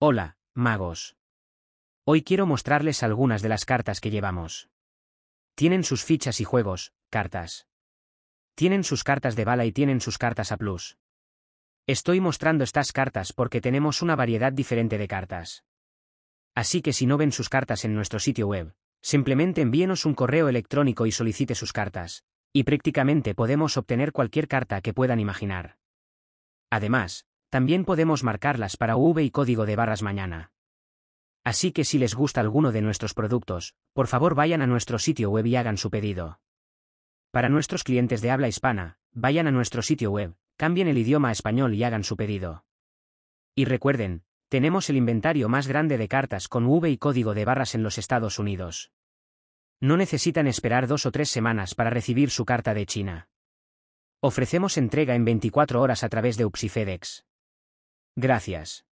Hola, magos. Hoy quiero mostrarles algunas de las cartas que llevamos. Tienen sus fichas y juegos, cartas. Tienen sus cartas de bala y tienen sus cartas a plus. Estoy mostrando estas cartas porque tenemos una variedad diferente de cartas. Así que si no ven sus cartas en nuestro sitio web, simplemente envíenos un correo electrónico y solicite sus cartas, y prácticamente podemos obtener cualquier carta que puedan imaginar. Además, también podemos marcarlas para V y código de barras mañana. Así que si les gusta alguno de nuestros productos, por favor vayan a nuestro sitio web y hagan su pedido. Para nuestros clientes de habla hispana, vayan a nuestro sitio web, cambien el idioma español y hagan su pedido. Y recuerden, tenemos el inventario más grande de cartas con V y código de barras en los Estados Unidos. No necesitan esperar dos o tres semanas para recibir su carta de China. Ofrecemos entrega en 24 horas a través de UPSIFedex. FedEx. Gracias.